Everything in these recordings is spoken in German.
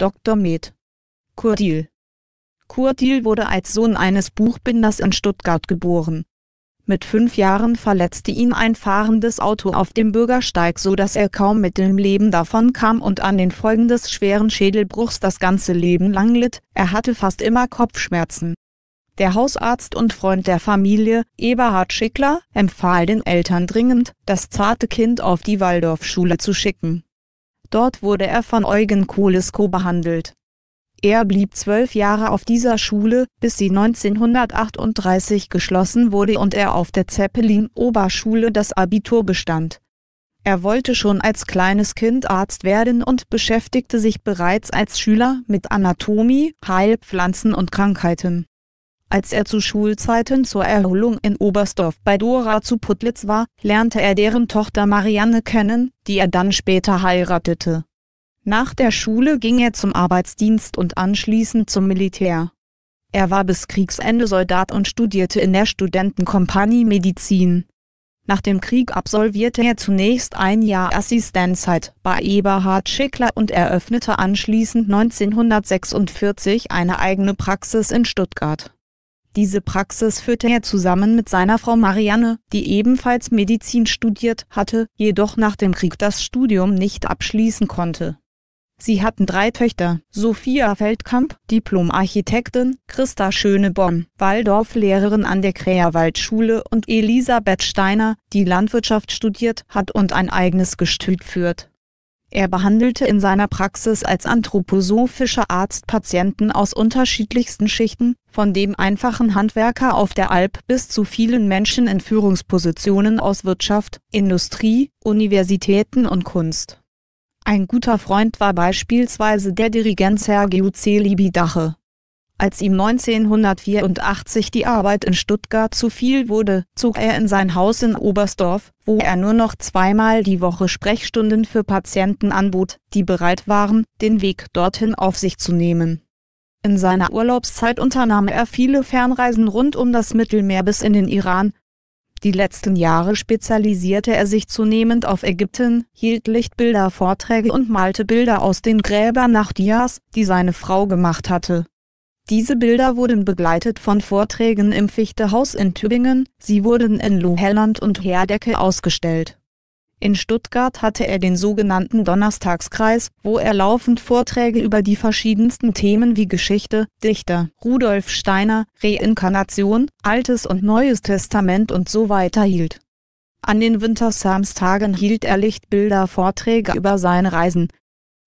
Dr. Med. Kurdil. Kurdil wurde als Sohn eines Buchbinders in Stuttgart geboren. Mit fünf Jahren verletzte ihn ein fahrendes Auto auf dem Bürgersteig, so dass er kaum mit dem Leben davon kam und an den Folgen des schweren Schädelbruchs das ganze Leben lang litt. Er hatte fast immer Kopfschmerzen. Der Hausarzt und Freund der Familie, Eberhard Schickler, empfahl den Eltern dringend, das zarte Kind auf die Waldorfschule zu schicken. Dort wurde er von Eugen Kolesko behandelt. Er blieb zwölf Jahre auf dieser Schule, bis sie 1938 geschlossen wurde und er auf der Zeppelin-Oberschule das Abitur bestand. Er wollte schon als kleines Kind Arzt werden und beschäftigte sich bereits als Schüler mit Anatomie, Heilpflanzen und Krankheiten. Als er zu Schulzeiten zur Erholung in Oberstdorf bei Dora zu Putlitz war, lernte er deren Tochter Marianne kennen, die er dann später heiratete. Nach der Schule ging er zum Arbeitsdienst und anschließend zum Militär. Er war bis Kriegsende Soldat und studierte in der Studentenkompanie Medizin. Nach dem Krieg absolvierte er zunächst ein Jahr Assistenzzeit bei Eberhard Schickler und eröffnete anschließend 1946 eine eigene Praxis in Stuttgart. Diese Praxis führte er zusammen mit seiner Frau Marianne, die ebenfalls Medizin studiert hatte, jedoch nach dem Krieg das Studium nicht abschließen konnte. Sie hatten drei Töchter, Sophia Feldkamp, Diplom-Architektin, Christa Schöneborn, Waldorf-Lehrerin an der Kräherwaldschule und Elisabeth Steiner, die Landwirtschaft studiert hat und ein eigenes Gestüt führt. Er behandelte in seiner Praxis als anthroposophischer Arzt Patienten aus unterschiedlichsten Schichten, von dem einfachen Handwerker auf der Alp bis zu vielen Menschen in Führungspositionen aus Wirtschaft, Industrie, Universitäten und Kunst. Ein guter Freund war beispielsweise der Dirigent Sergio Celibidache. Als ihm 1984 die Arbeit in Stuttgart zu viel wurde, zog er in sein Haus in Oberstdorf, wo er nur noch zweimal die Woche Sprechstunden für Patienten anbot, die bereit waren, den Weg dorthin auf sich zu nehmen. In seiner Urlaubszeit unternahm er viele Fernreisen rund um das Mittelmeer bis in den Iran. Die letzten Jahre spezialisierte er sich zunehmend auf Ägypten, hielt Lichtbilder Vorträge und malte Bilder aus den Gräbern nach Dias, die seine Frau gemacht hatte. Diese Bilder wurden begleitet von Vorträgen im Fichtehaus in Tübingen, sie wurden in Luhelland und Herdecke ausgestellt. In Stuttgart hatte er den sogenannten Donnerstagskreis, wo er laufend Vorträge über die verschiedensten Themen wie Geschichte, Dichter, Rudolf Steiner, Reinkarnation, Altes und Neues Testament und so weiter hielt. An den Wintersamstagen hielt er Lichtbilder-Vorträge über seine Reisen.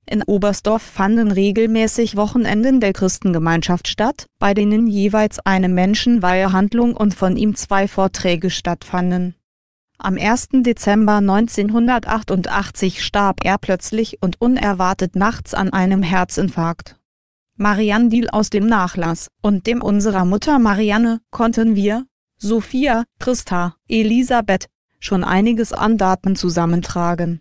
In Oberstdorf fanden regelmäßig Wochenenden der Christengemeinschaft statt, bei denen jeweils eine menschenweihe Handlung und von ihm zwei Vorträge stattfanden. Am 1. Dezember 1988 starb er plötzlich und unerwartet nachts an einem Herzinfarkt. Marianne Diel aus dem Nachlass und dem unserer Mutter Marianne konnten wir, Sophia, Christa, Elisabeth, schon einiges an Daten zusammentragen.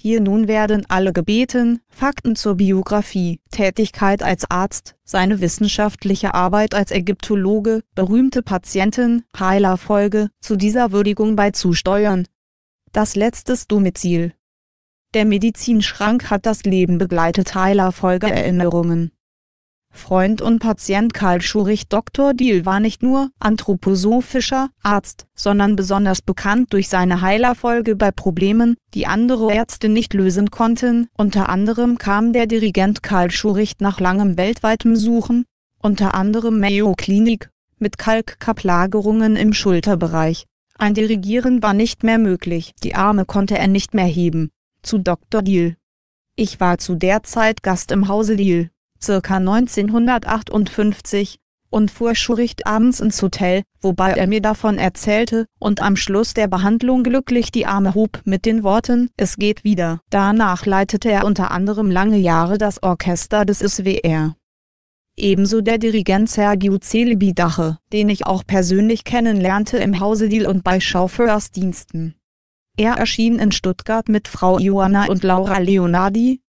Hier nun werden alle gebeten, Fakten zur Biografie, Tätigkeit als Arzt, seine wissenschaftliche Arbeit als Ägyptologe, berühmte Patienten, Heilerfolge zu dieser Würdigung beizusteuern. Das letzte Domizil. Der Medizinschrank hat das Leben begleitet Heilerfolge Erinnerungen. Freund und Patient Karl Schurich Dr. Diel war nicht nur anthroposophischer Arzt, sondern besonders bekannt durch seine Heilerfolge bei Problemen, die andere Ärzte nicht lösen konnten. Unter anderem kam der Dirigent Karl Schurich nach langem weltweitem Suchen, unter anderem Mayo Klinik, mit Kalkkaplagerungen im Schulterbereich. Ein Dirigieren war nicht mehr möglich, die Arme konnte er nicht mehr heben. Zu Dr. Diel. Ich war zu der Zeit Gast im Hause Diel circa 1958, und fuhr Schuricht abends ins Hotel, wobei er mir davon erzählte und am Schluss der Behandlung glücklich die Arme hob mit den Worten Es geht wieder. Danach leitete er unter anderem lange Jahre das Orchester des SWR. Ebenso der Dirigent Sergio Dache, den ich auch persönlich kennenlernte im Hause Deal und bei Schauförsdiensten. Er erschien in Stuttgart mit Frau Johanna und Laura Leonardi,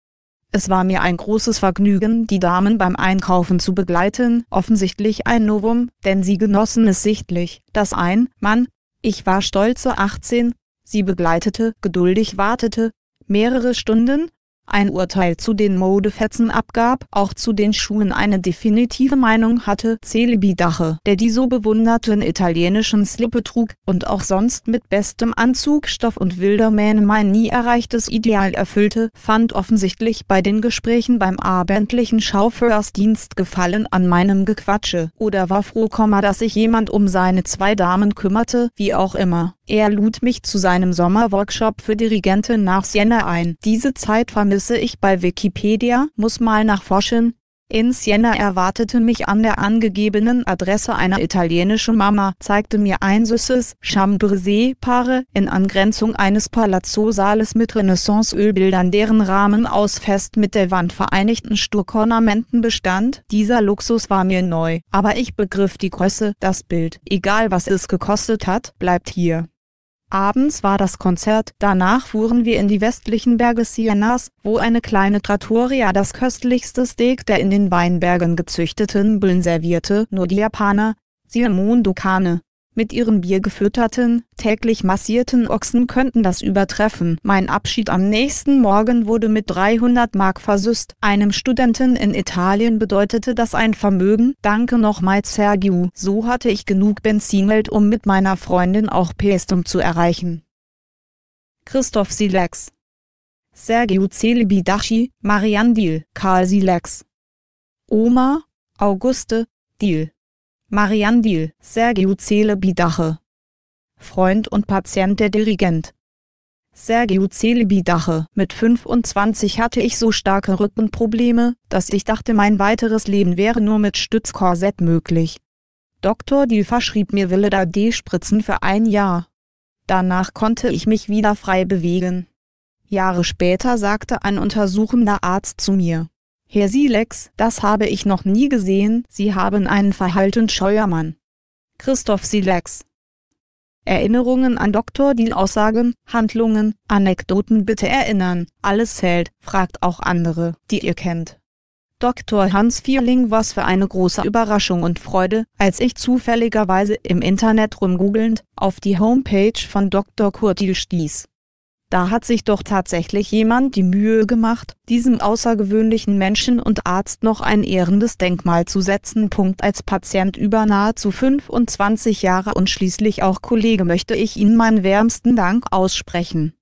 es war mir ein großes Vergnügen, die Damen beim Einkaufen zu begleiten, offensichtlich ein Novum, denn sie genossen es sichtlich, dass ein Mann, ich war stolze 18, sie begleitete, geduldig wartete, mehrere Stunden, ein Urteil zu den Modefetzen abgab, auch zu den Schuhen eine definitive Meinung hatte. Celebi Dache, der die so bewunderten italienischen Slippe trug und auch sonst mit bestem Anzugstoff und wilder Mähne mein nie erreichtes Ideal erfüllte, fand offensichtlich bei den Gesprächen beim abendlichen Schaufeursdienst Gefallen an meinem Gequatsche oder war froh, dass sich jemand um seine zwei Damen kümmerte, wie auch immer. Er lud mich zu seinem Sommerworkshop für Dirigenten nach Siena ein. Diese Zeit vermisse ich bei Wikipedia, muss mal nachforschen. In Siena erwartete mich an der angegebenen Adresse eine italienische Mama, zeigte mir ein süßes Chambrese-Paare in Angrenzung eines Palazzo-Saales mit Renaissance-Ölbildern, deren Rahmen aus fest mit der Wand vereinigten Sturkornamenten bestand. Dieser Luxus war mir neu, aber ich begriff die Größe, das Bild. Egal was es gekostet hat, bleibt hier. Abends war das Konzert, danach fuhren wir in die westlichen Berge Sienas, wo eine kleine Trattoria das köstlichste Steak der in den Weinbergen gezüchteten Bullen servierte, nur die Japaner, Simon Dukane, mit ihren biergefütterten, täglich massierten Ochsen könnten das übertreffen. Mein Abschied am nächsten Morgen wurde mit 300 Mark versüßt. Einem Studenten in Italien bedeutete das ein Vermögen. Danke nochmal Sergio. So hatte ich genug Benzingeld, um mit meiner Freundin auch Pestum zu erreichen. Christoph Silex Sergio Celibidachi, Marianne Diel, Karl Silex Oma, Auguste, Diel Marianne Diel, Sergio Celebidache. Freund und Patient der Dirigent. Sergio Celebidache. Mit 25 hatte ich so starke Rückenprobleme, dass ich dachte, mein weiteres Leben wäre nur mit Stützkorsett möglich. Dr. Diel verschrieb mir Willeda D-Spritzen für ein Jahr. Danach konnte ich mich wieder frei bewegen. Jahre später sagte ein untersuchender Arzt zu mir, Herr Silex, das habe ich noch nie gesehen, Sie haben einen verhalten Scheuermann. Christoph Silex Erinnerungen an Dr. Deal Aussagen, Handlungen, Anekdoten bitte erinnern, alles zählt, fragt auch andere, die ihr kennt. Dr. Hans Vierling was für eine große Überraschung und Freude, als ich zufälligerweise im Internet rumgoogelnd auf die Homepage von Dr. Kurtil stieß. Da hat sich doch tatsächlich jemand die Mühe gemacht, diesem außergewöhnlichen Menschen und Arzt noch ein ehrendes Denkmal zu setzen. Punkt als Patient über nahezu 25 Jahre und schließlich auch Kollege möchte ich Ihnen meinen wärmsten Dank aussprechen.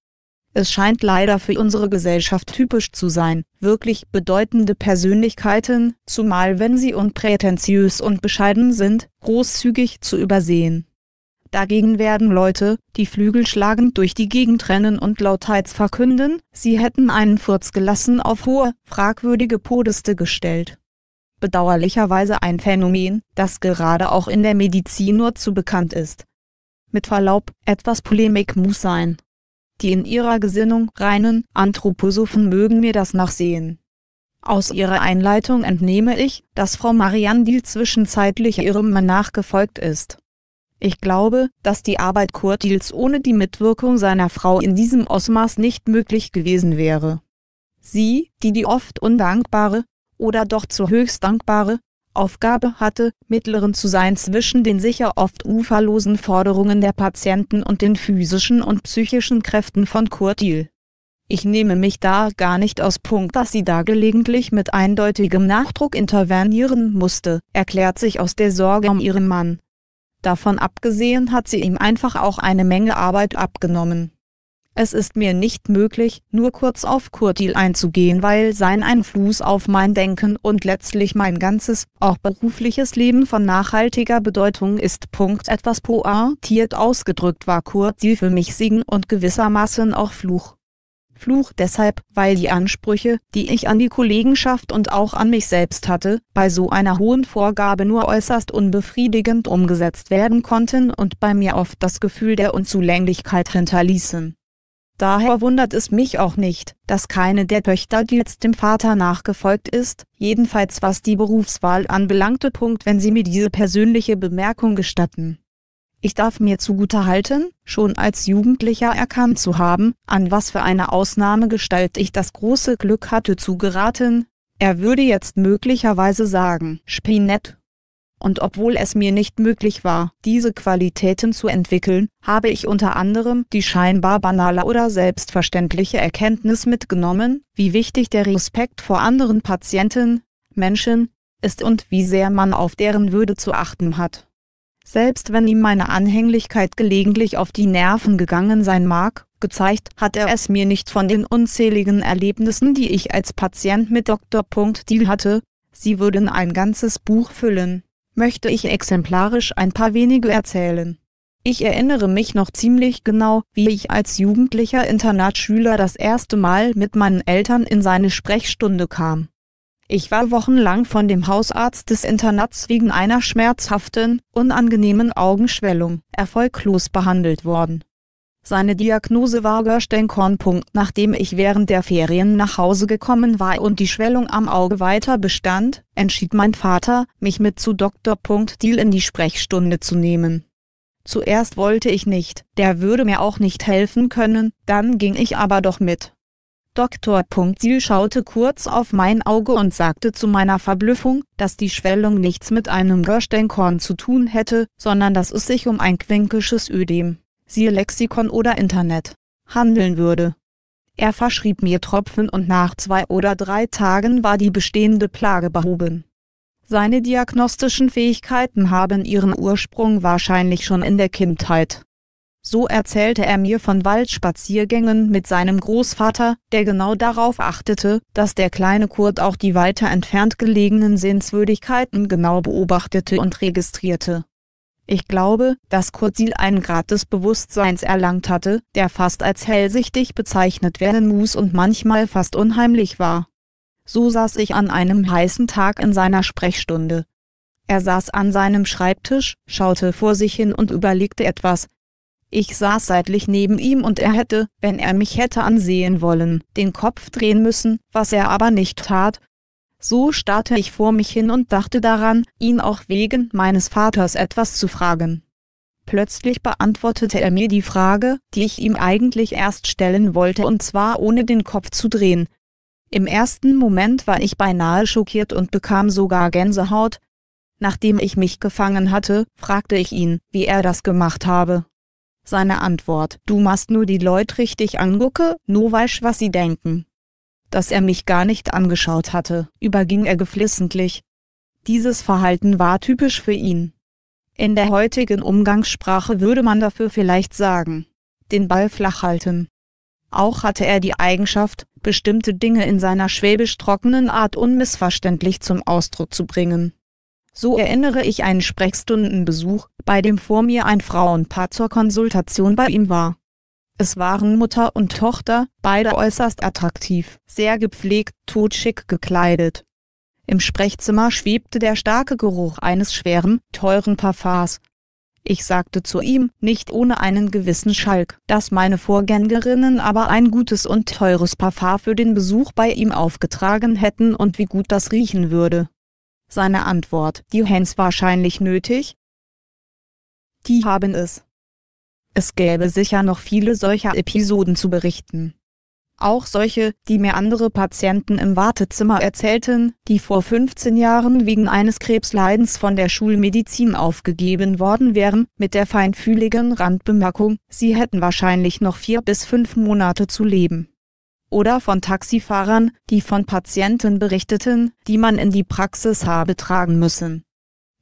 Es scheint leider für unsere Gesellschaft typisch zu sein, wirklich bedeutende Persönlichkeiten, zumal wenn sie unprätentiös und bescheiden sind, großzügig zu übersehen. Dagegen werden Leute, die flügelschlagend durch die Gegend rennen und lauthals verkünden, sie hätten einen Furz gelassen auf hohe, fragwürdige Podeste gestellt. Bedauerlicherweise ein Phänomen, das gerade auch in der Medizin nur zu bekannt ist. Mit Verlaub, etwas Polemik muss sein. Die in ihrer Gesinnung reinen Anthroposophen mögen mir das nachsehen. Aus ihrer Einleitung entnehme ich, dass Frau Marianne Diel zwischenzeitlich ihrem Mann nachgefolgt ist. Ich glaube, dass die Arbeit Kurt Diels ohne die Mitwirkung seiner Frau in diesem Ausmaß nicht möglich gewesen wäre. Sie, die die oft undankbare, oder doch zu höchst dankbare, Aufgabe hatte, Mittlerin zu sein zwischen den sicher oft uferlosen Forderungen der Patienten und den physischen und psychischen Kräften von Kurt Diel. Ich nehme mich da gar nicht aus Punkt, dass sie da gelegentlich mit eindeutigem Nachdruck intervenieren musste, erklärt sich aus der Sorge um ihren Mann, Davon abgesehen hat sie ihm einfach auch eine Menge Arbeit abgenommen. Es ist mir nicht möglich, nur kurz auf Kurtil einzugehen, weil sein Einfluss auf mein Denken und letztlich mein ganzes, auch berufliches Leben von nachhaltiger Bedeutung ist. Punkt etwas pointiert ausgedrückt war Kurtil für mich Segen und gewissermaßen auch Fluch. Fluch deshalb, weil die Ansprüche, die ich an die Kollegenschaft und auch an mich selbst hatte, bei so einer hohen Vorgabe nur äußerst unbefriedigend umgesetzt werden konnten und bei mir oft das Gefühl der Unzulänglichkeit hinterließen. Daher wundert es mich auch nicht, dass keine der Töchter die jetzt dem Vater nachgefolgt ist, jedenfalls was die Berufswahl anbelangte. Punkt, wenn Sie mir diese persönliche Bemerkung gestatten. Ich darf mir zugute halten, schon als Jugendlicher erkannt zu haben, an was für eine Ausnahmegestalt ich das große Glück hatte zu geraten. Er würde jetzt möglicherweise sagen, Spinett. Und obwohl es mir nicht möglich war, diese Qualitäten zu entwickeln, habe ich unter anderem die scheinbar banale oder selbstverständliche Erkenntnis mitgenommen, wie wichtig der Respekt vor anderen Patienten, Menschen, ist und wie sehr man auf deren Würde zu achten hat. Selbst wenn ihm meine Anhänglichkeit gelegentlich auf die Nerven gegangen sein mag, gezeigt hat er es mir nicht von den unzähligen Erlebnissen, die ich als Patient mit Dr. Deal hatte, sie würden ein ganzes Buch füllen, möchte ich exemplarisch ein paar wenige erzählen. Ich erinnere mich noch ziemlich genau, wie ich als jugendlicher Internatsschüler das erste Mal mit meinen Eltern in seine Sprechstunde kam. Ich war wochenlang von dem Hausarzt des Internats wegen einer schmerzhaften, unangenehmen Augenschwellung erfolglos behandelt worden. Seine Diagnose war Gerstenkorn. Nachdem ich während der Ferien nach Hause gekommen war und die Schwellung am Auge weiter bestand, entschied mein Vater, mich mit zu Dr. Deal in die Sprechstunde zu nehmen. Zuerst wollte ich nicht, der würde mir auch nicht helfen können, dann ging ich aber doch mit. Dr. Syl schaute kurz auf mein Auge und sagte zu meiner Verblüffung, dass die Schwellung nichts mit einem Gerstenkorn zu tun hätte, sondern dass es sich um ein quinkisches Ödem, siehe Lexikon oder Internet, handeln würde. Er verschrieb mir Tropfen und nach zwei oder drei Tagen war die bestehende Plage behoben. Seine diagnostischen Fähigkeiten haben ihren Ursprung wahrscheinlich schon in der Kindheit. So erzählte er mir von Waldspaziergängen mit seinem Großvater, der genau darauf achtete, dass der kleine Kurt auch die weiter entfernt gelegenen Sehenswürdigkeiten genau beobachtete und registrierte. Ich glaube, dass Kurt Kursil einen Grad des Bewusstseins erlangt hatte, der fast als hellsichtig bezeichnet werden muss und manchmal fast unheimlich war. So saß ich an einem heißen Tag in seiner Sprechstunde. Er saß an seinem Schreibtisch, schaute vor sich hin und überlegte etwas, ich saß seitlich neben ihm und er hätte, wenn er mich hätte ansehen wollen, den Kopf drehen müssen, was er aber nicht tat. So starrte ich vor mich hin und dachte daran, ihn auch wegen meines Vaters etwas zu fragen. Plötzlich beantwortete er mir die Frage, die ich ihm eigentlich erst stellen wollte und zwar ohne den Kopf zu drehen. Im ersten Moment war ich beinahe schockiert und bekam sogar Gänsehaut. Nachdem ich mich gefangen hatte, fragte ich ihn, wie er das gemacht habe. Seine Antwort, du machst nur die Leute richtig angucke, nur weißt was sie denken. Dass er mich gar nicht angeschaut hatte, überging er geflissentlich. Dieses Verhalten war typisch für ihn. In der heutigen Umgangssprache würde man dafür vielleicht sagen, den Ball flach halten. Auch hatte er die Eigenschaft, bestimmte Dinge in seiner schwäbisch trockenen Art unmissverständlich zum Ausdruck zu bringen. So erinnere ich einen Sprechstundenbesuch, bei dem vor mir ein Frauenpaar zur Konsultation bei ihm war. Es waren Mutter und Tochter, beide äußerst attraktiv, sehr gepflegt, totschick gekleidet. Im Sprechzimmer schwebte der starke Geruch eines schweren, teuren Parfums. Ich sagte zu ihm, nicht ohne einen gewissen Schalk, dass meine Vorgängerinnen aber ein gutes und teures Parfum für den Besuch bei ihm aufgetragen hätten und wie gut das riechen würde. Seine Antwort, die Hens wahrscheinlich nötig? Die haben es. Es gäbe sicher noch viele solcher Episoden zu berichten. Auch solche, die mir andere Patienten im Wartezimmer erzählten, die vor 15 Jahren wegen eines Krebsleidens von der Schulmedizin aufgegeben worden wären, mit der feinfühligen Randbemerkung, sie hätten wahrscheinlich noch vier bis fünf Monate zu leben oder von Taxifahrern, die von Patienten berichteten, die man in die Praxis habe tragen müssen.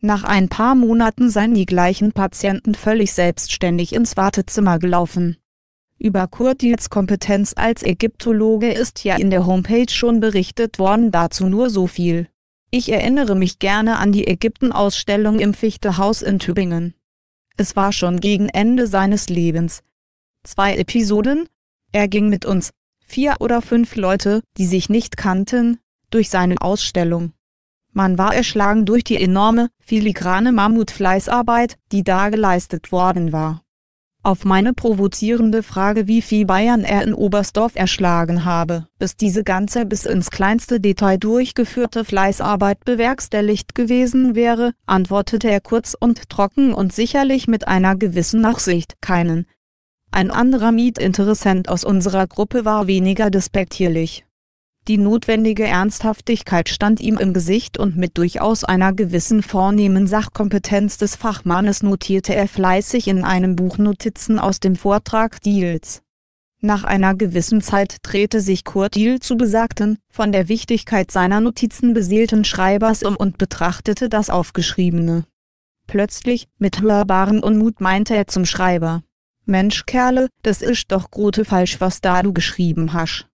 Nach ein paar Monaten seien die gleichen Patienten völlig selbstständig ins Wartezimmer gelaufen. Über Kurtils Kompetenz als Ägyptologe ist ja in der Homepage schon berichtet worden, dazu nur so viel. Ich erinnere mich gerne an die Ägyptenausstellung im Fichtehaus in Tübingen. Es war schon gegen Ende seines Lebens. Zwei Episoden? Er ging mit uns, vier oder fünf Leute, die sich nicht kannten, durch seine Ausstellung. Man war erschlagen durch die enorme, filigrane Mammutfleißarbeit, die da geleistet worden war. Auf meine provozierende Frage, wie viel Bayern er in Oberstdorf erschlagen habe, bis diese ganze bis ins kleinste Detail durchgeführte Fleißarbeit bewerkstelligt gewesen wäre, antwortete er kurz und trocken und sicherlich mit einer gewissen Nachsicht keinen, ein anderer Mietinteressent aus unserer Gruppe war weniger despektierlich. Die notwendige Ernsthaftigkeit stand ihm im Gesicht und mit durchaus einer gewissen vornehmen Sachkompetenz des Fachmannes notierte er fleißig in einem Buch Notizen aus dem Vortrag Deals. Nach einer gewissen Zeit drehte sich Kurt Deal zu besagten, von der Wichtigkeit seiner Notizen beseelten Schreibers um und betrachtete das Aufgeschriebene. Plötzlich, mit hörbaren Unmut meinte er zum Schreiber, Mensch Kerle, das ist doch grote falsch was da du geschrieben hast.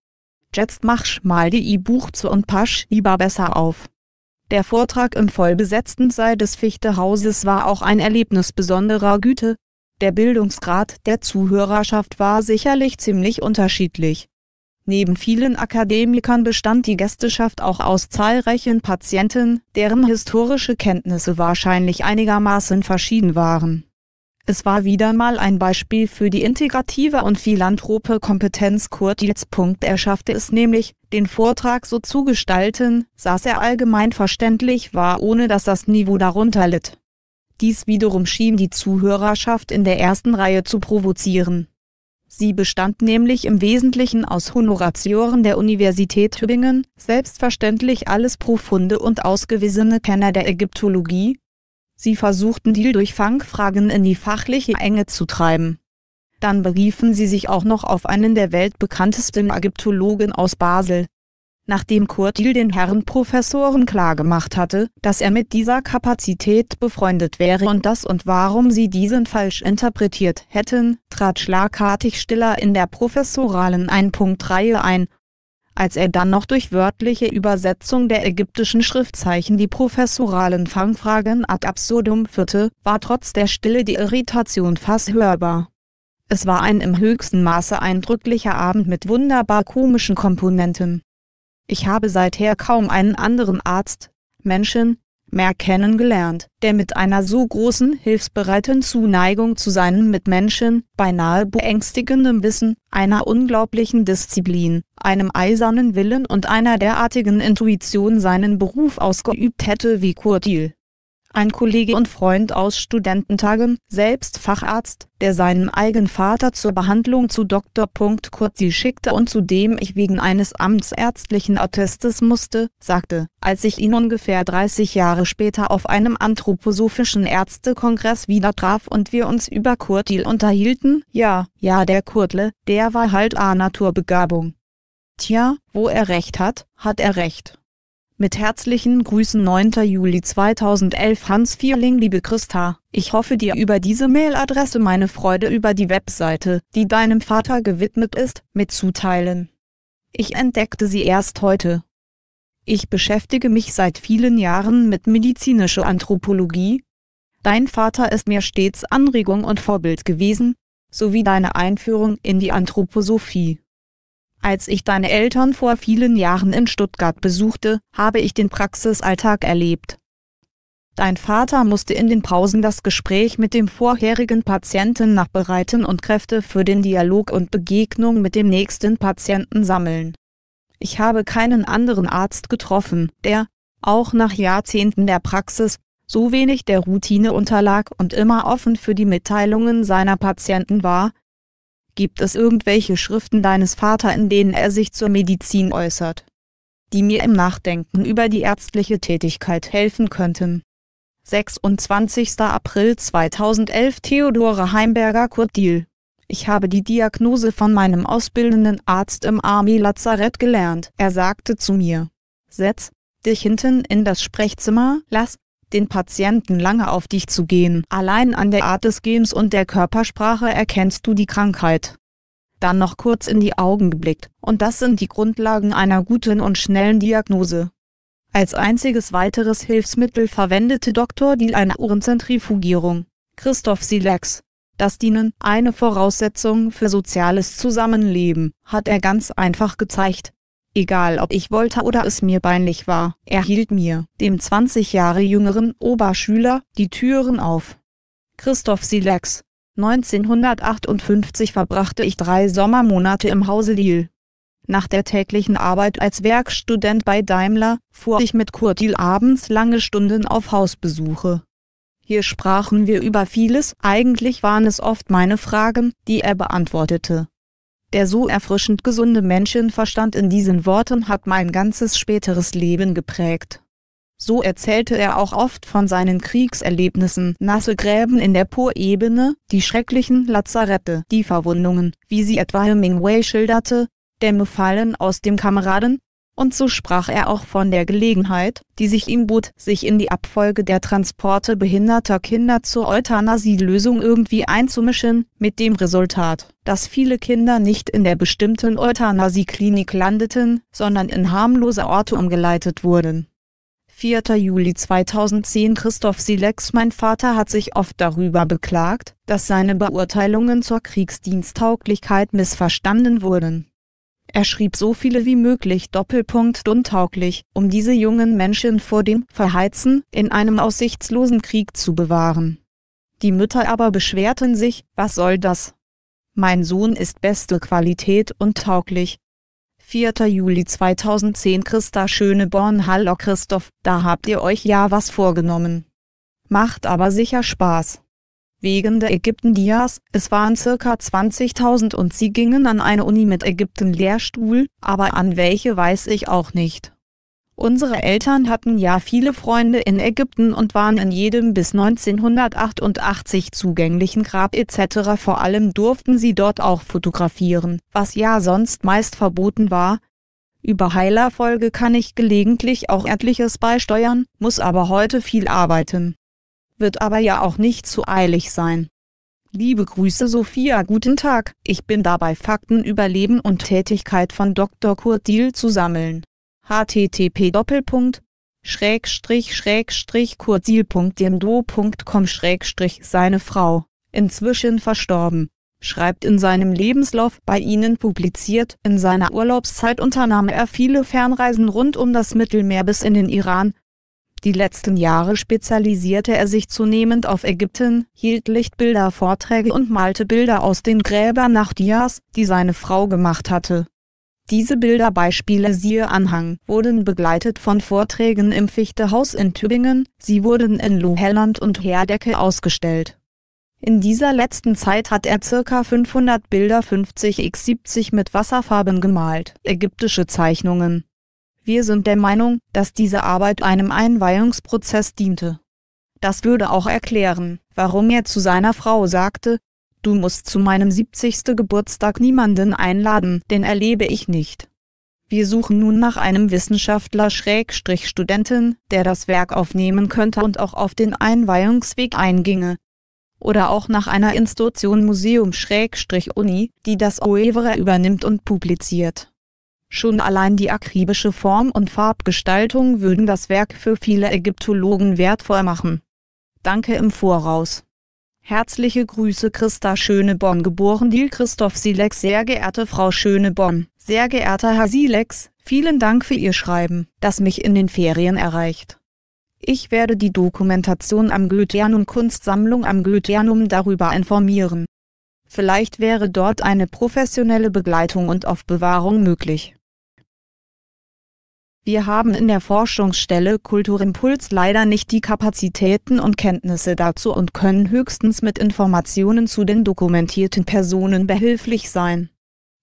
Jetzt machsch mal die I-Buch zu und pasch lieber besser auf. Der Vortrag im vollbesetzten Saal des Fichtehauses war auch ein Erlebnis besonderer Güte. Der Bildungsgrad der Zuhörerschaft war sicherlich ziemlich unterschiedlich. Neben vielen Akademikern bestand die Gästeschaft auch aus zahlreichen Patienten, deren historische Kenntnisse wahrscheinlich einigermaßen verschieden waren. Es war wieder mal ein Beispiel für die integrative und philanthrope Kompetenz Kurt Dietz. Er schaffte es nämlich, den Vortrag so zu gestalten, saß er allgemein verständlich war, ohne dass das Niveau darunter litt. Dies wiederum schien die Zuhörerschaft in der ersten Reihe zu provozieren. Sie bestand nämlich im Wesentlichen aus Honoratioren der Universität Tübingen, selbstverständlich alles profunde und ausgewiesene Kenner der Ägyptologie, Sie versuchten Deal durch Fangfragen in die fachliche Enge zu treiben. Dann beriefen sie sich auch noch auf einen der weltbekanntesten Ägyptologen aus Basel. Nachdem Kurt Diel den Herren Professoren klargemacht hatte, dass er mit dieser Kapazität befreundet wäre und das und warum sie diesen falsch interpretiert hätten, trat schlagartig Stiller in der professoralen 1.3 ein als er dann noch durch wörtliche Übersetzung der ägyptischen Schriftzeichen die professoralen Fangfragen ad absurdum führte, war trotz der Stille die Irritation fast hörbar. Es war ein im höchsten Maße eindrücklicher Abend mit wunderbar komischen Komponenten. Ich habe seither kaum einen anderen Arzt, Menschen, mehr kennengelernt, der mit einer so großen hilfsbereiten Zuneigung zu seinen Mitmenschen, beinahe beängstigendem Wissen, einer unglaublichen Disziplin, einem eisernen Willen und einer derartigen Intuition seinen Beruf ausgeübt hätte wie Kurtil ein Kollege und Freund aus Studententagen, selbst Facharzt, der seinen eigenen Vater zur Behandlung zu Dr. Kurzi schickte und zu dem ich wegen eines amtsärztlichen Attestes musste, sagte, als ich ihn ungefähr 30 Jahre später auf einem anthroposophischen Ärztekongress wieder traf und wir uns über Kurtil unterhielten, ja, ja der Kurtle, der war halt A Naturbegabung. Tja, wo er recht hat, hat er recht. Mit herzlichen Grüßen 9. Juli 2011 Hans Vierling Liebe Christa, ich hoffe dir über diese Mailadresse meine Freude über die Webseite, die deinem Vater gewidmet ist, mitzuteilen. Ich entdeckte sie erst heute. Ich beschäftige mich seit vielen Jahren mit medizinischer Anthropologie. Dein Vater ist mir stets Anregung und Vorbild gewesen, sowie deine Einführung in die Anthroposophie. Als ich deine Eltern vor vielen Jahren in Stuttgart besuchte, habe ich den Praxisalltag erlebt. Dein Vater musste in den Pausen das Gespräch mit dem vorherigen Patienten nachbereiten und Kräfte für den Dialog und Begegnung mit dem nächsten Patienten sammeln. Ich habe keinen anderen Arzt getroffen, der, auch nach Jahrzehnten der Praxis, so wenig der Routine unterlag und immer offen für die Mitteilungen seiner Patienten war, Gibt es irgendwelche Schriften deines Vater, in denen er sich zur Medizin äußert? Die mir im Nachdenken über die ärztliche Tätigkeit helfen könnten. 26. April 2011 Theodore Heimberger Kurtil. Ich habe die Diagnose von meinem ausbildenden Arzt im Army-Lazarett gelernt. Er sagte zu mir, setz dich hinten in das Sprechzimmer, lass den Patienten lange auf dich zu gehen. Allein an der Art des Gehens und der Körpersprache erkennst du die Krankheit. Dann noch kurz in die Augen geblickt, und das sind die Grundlagen einer guten und schnellen Diagnose. Als einziges weiteres Hilfsmittel verwendete Dr. Diel eine Uhrenzentrifugierung. Christoph Silex. Das Dienen, eine Voraussetzung für soziales Zusammenleben, hat er ganz einfach gezeigt. Egal ob ich wollte oder es mir peinlich war, er hielt mir, dem 20 Jahre jüngeren Oberschüler, die Türen auf. Christoph Silex 1958 verbrachte ich drei Sommermonate im Hause Lille. Nach der täglichen Arbeit als Werkstudent bei Daimler fuhr ich mit Kurt Diel abends lange Stunden auf Hausbesuche. Hier sprachen wir über vieles, eigentlich waren es oft meine Fragen, die er beantwortete. Der so erfrischend gesunde Menschenverstand in diesen Worten hat mein ganzes späteres Leben geprägt. So erzählte er auch oft von seinen Kriegserlebnissen, nasse Gräben in der Po-Ebene, die schrecklichen Lazarette, die Verwundungen, wie sie etwa Hemingway schilderte, Dämme fallen aus dem Kameraden, und so sprach er auch von der Gelegenheit, die sich ihm bot, sich in die Abfolge der Transporte behinderter Kinder zur Euthanasielösung irgendwie einzumischen, mit dem Resultat, dass viele Kinder nicht in der bestimmten Euthanasieklinik landeten, sondern in harmlose Orte umgeleitet wurden. 4. Juli 2010 Christoph Silex Mein Vater hat sich oft darüber beklagt, dass seine Beurteilungen zur Kriegsdiensttauglichkeit missverstanden wurden. Er schrieb so viele wie möglich Doppelpunkt untauglich, um diese jungen Menschen vor dem Verheizen in einem aussichtslosen Krieg zu bewahren. Die Mütter aber beschwerten sich, was soll das? Mein Sohn ist beste Qualität und tauglich. 4. Juli 2010 Christa Schöneborn Hallo Christoph, da habt ihr euch ja was vorgenommen. Macht aber sicher Spaß. Wegen der Ägypten-Dias, es waren circa 20.000 und sie gingen an eine Uni mit Ägypten-Lehrstuhl, aber an welche weiß ich auch nicht. Unsere Eltern hatten ja viele Freunde in Ägypten und waren in jedem bis 1988 zugänglichen Grab etc. Vor allem durften sie dort auch fotografieren, was ja sonst meist verboten war. Über Heilerfolge kann ich gelegentlich auch etliches beisteuern, muss aber heute viel arbeiten wird aber ja auch nicht zu eilig sein. Liebe Grüße Sophia, guten Tag. Ich bin dabei Fakten über Leben und Tätigkeit von Dr. Kurt Diel zu sammeln. http Doppelpunkt Schrägstrich Schrägstrich kursil.demdo.com Schrägstrich seine Frau, inzwischen verstorben, schreibt in seinem Lebenslauf bei Ihnen publiziert. In seiner Urlaubszeit unternahm er viele Fernreisen rund um das Mittelmeer bis in den Iran, die letzten Jahre spezialisierte er sich zunehmend auf Ägypten, hielt Lichtbilder Vorträge und malte Bilder aus den Gräbern nach Dias, die seine Frau gemacht hatte. Diese Bilderbeispiele siehe Anhang wurden begleitet von Vorträgen im Fichtehaus in Tübingen, sie wurden in Lohelland und Herdecke ausgestellt. In dieser letzten Zeit hat er ca. 500 Bilder 50 x 70 mit Wasserfarben gemalt, ägyptische Zeichnungen wir sind der Meinung, dass diese Arbeit einem Einweihungsprozess diente. Das würde auch erklären, warum er zu seiner Frau sagte, du musst zu meinem 70. Geburtstag niemanden einladen, den erlebe ich nicht. Wir suchen nun nach einem Wissenschaftler-Studentin, der das Werk aufnehmen könnte und auch auf den Einweihungsweg einginge. Oder auch nach einer Institution Museum-Uni, die das Oeuvre übernimmt und publiziert. Schon allein die akribische Form und Farbgestaltung würden das Werk für viele Ägyptologen wertvoll machen. Danke im Voraus. Herzliche Grüße Christa Schöneborn geboren Dil Christoph Silex Sehr geehrte Frau Schöneborn, sehr geehrter Herr Silex, vielen Dank für Ihr Schreiben, das mich in den Ferien erreicht. Ich werde die Dokumentation am Goetheanum Kunstsammlung am Goetheanum darüber informieren. Vielleicht wäre dort eine professionelle Begleitung und Aufbewahrung möglich. Wir haben in der Forschungsstelle Kulturimpuls leider nicht die Kapazitäten und Kenntnisse dazu und können höchstens mit Informationen zu den dokumentierten Personen behilflich sein.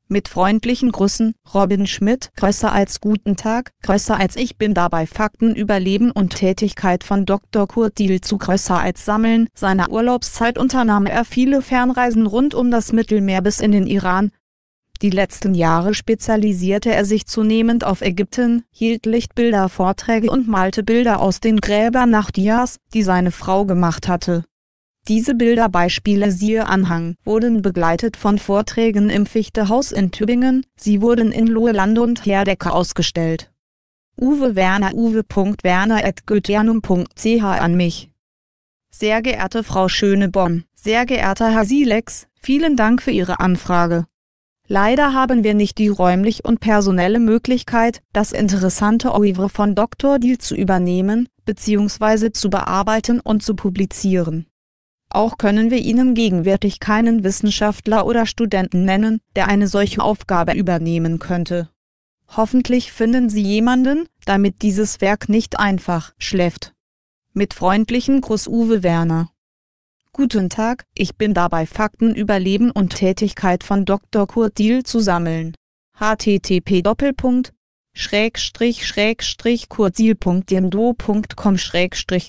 Mit freundlichen Grüßen, Robin Schmidt, größer als Guten Tag, größer als Ich bin dabei Fakten über Leben und Tätigkeit von Dr. Kurt Diel zu größer als Sammeln. Seiner Urlaubszeit unternahm er viele Fernreisen rund um das Mittelmeer bis in den Iran, die letzten Jahre spezialisierte er sich zunehmend auf Ägypten, hielt Lichtbilder Vorträge und malte Bilder aus den Gräbern nach Dias, die seine Frau gemacht hatte. Diese Bilderbeispiele siehe Anhang wurden begleitet von Vorträgen im Fichtehaus in Tübingen, sie wurden in Lohe Land und Herdecke ausgestellt. Uwe Werner uwe.werner.goetheanum.ch an mich. Sehr geehrte Frau Schöneborn, sehr geehrter Herr Silex, vielen Dank für Ihre Anfrage. Leider haben wir nicht die räumlich und personelle Möglichkeit, das interessante Oivre von Dr. Deal zu übernehmen, bzw. zu bearbeiten und zu publizieren. Auch können wir Ihnen gegenwärtig keinen Wissenschaftler oder Studenten nennen, der eine solche Aufgabe übernehmen könnte. Hoffentlich finden Sie jemanden, damit dieses Werk nicht einfach schläft. Mit freundlichen Gruß Uwe Werner Guten Tag, ich bin dabei Fakten über Leben und Tätigkeit von Dr. Kurt Diel zu sammeln. http doppelpunkt schrägstrich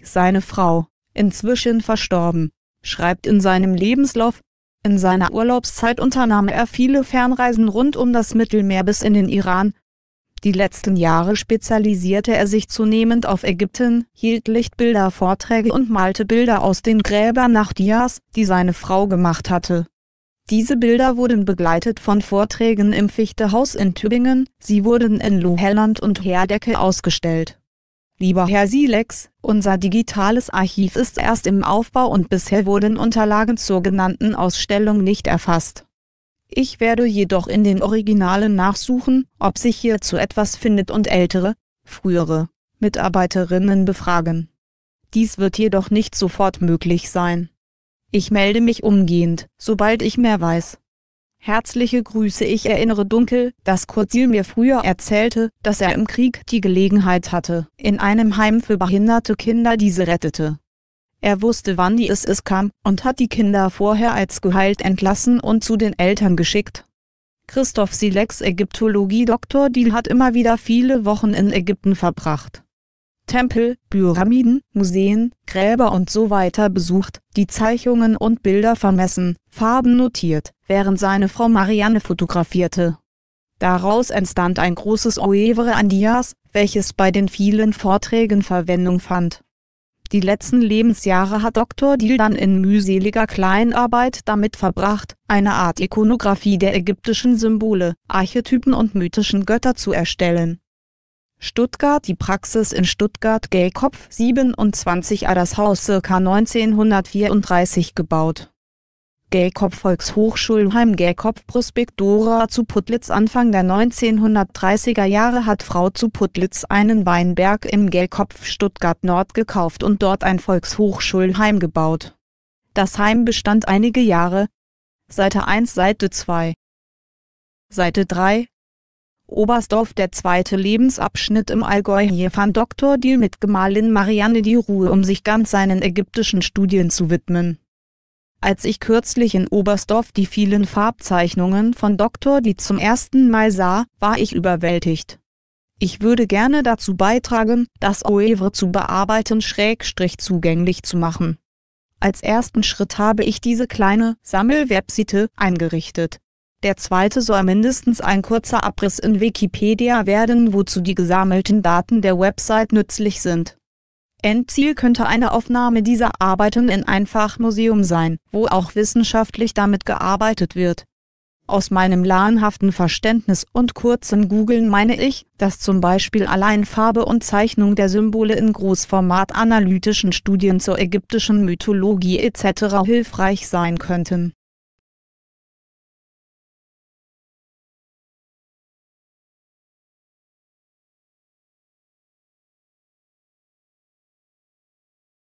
seine Frau, inzwischen verstorben, schreibt in seinem Lebenslauf, in seiner Urlaubszeit unternahm er viele Fernreisen rund um das Mittelmeer bis in den Iran, die letzten Jahre spezialisierte er sich zunehmend auf Ägypten, hielt Lichtbilder Vorträge und malte Bilder aus den Gräbern nach Dias, die seine Frau gemacht hatte. Diese Bilder wurden begleitet von Vorträgen im Fichtehaus in Tübingen, sie wurden in Lohelland und Herdecke ausgestellt. Lieber Herr Silex, unser digitales Archiv ist erst im Aufbau und bisher wurden Unterlagen zur genannten Ausstellung nicht erfasst. Ich werde jedoch in den Originalen nachsuchen, ob sich hierzu etwas findet und ältere, frühere Mitarbeiterinnen befragen. Dies wird jedoch nicht sofort möglich sein. Ich melde mich umgehend, sobald ich mehr weiß. Herzliche Grüße, ich erinnere dunkel, dass Kurzil mir früher erzählte, dass er im Krieg die Gelegenheit hatte, in einem Heim für behinderte Kinder diese rettete. Er wusste wann die SS kam und hat die Kinder vorher als geheilt entlassen und zu den Eltern geschickt. Christoph Silex Ägyptologie-Doktor Diel hat immer wieder viele Wochen in Ägypten verbracht. Tempel, Pyramiden, Museen, Gräber und so weiter besucht, die Zeichnungen und Bilder vermessen, Farben notiert, während seine Frau Marianne fotografierte. Daraus entstand ein großes Oevre an Dias, welches bei den vielen Vorträgen Verwendung fand. Die letzten Lebensjahre hat Dr. Diel dann in mühseliger Kleinarbeit damit verbracht, eine Art Ikonographie der ägyptischen Symbole, Archetypen und mythischen Götter zu erstellen. Stuttgart Die Praxis in Stuttgart Gellkopf 27a Das Haus circa 1934 gebaut Gelkop Volkshochschulheim Gelkop Prospekt Dora zu Putlitz Anfang der 1930er Jahre hat Frau zu Putlitz einen Weinberg im Gelkopf Stuttgart Nord gekauft und dort ein Volkshochschulheim gebaut. Das Heim bestand einige Jahre. Seite 1 Seite 2 Seite 3 Oberstdorf der zweite Lebensabschnitt im Allgäu. Hier fand Dr. Diel mit Gemahlin Marianne die Ruhe, um sich ganz seinen ägyptischen Studien zu widmen als ich kürzlich in Oberstdorf die vielen Farbzeichnungen von Dr. die zum ersten Mal sah, war ich überwältigt. Ich würde gerne dazu beitragen, das Oevre zu bearbeiten schrägstrich zugänglich zu machen. Als ersten Schritt habe ich diese kleine Sammelwebsite eingerichtet. Der zweite soll mindestens ein kurzer Abriss in Wikipedia werden, wozu die gesammelten Daten der Website nützlich sind. Endziel könnte eine Aufnahme dieser Arbeiten in ein Fachmuseum sein, wo auch wissenschaftlich damit gearbeitet wird. Aus meinem lahnhaften Verständnis und kurzem Googeln meine ich, dass zum Beispiel allein Farbe und Zeichnung der Symbole in Großformat analytischen Studien zur ägyptischen Mythologie etc. hilfreich sein könnten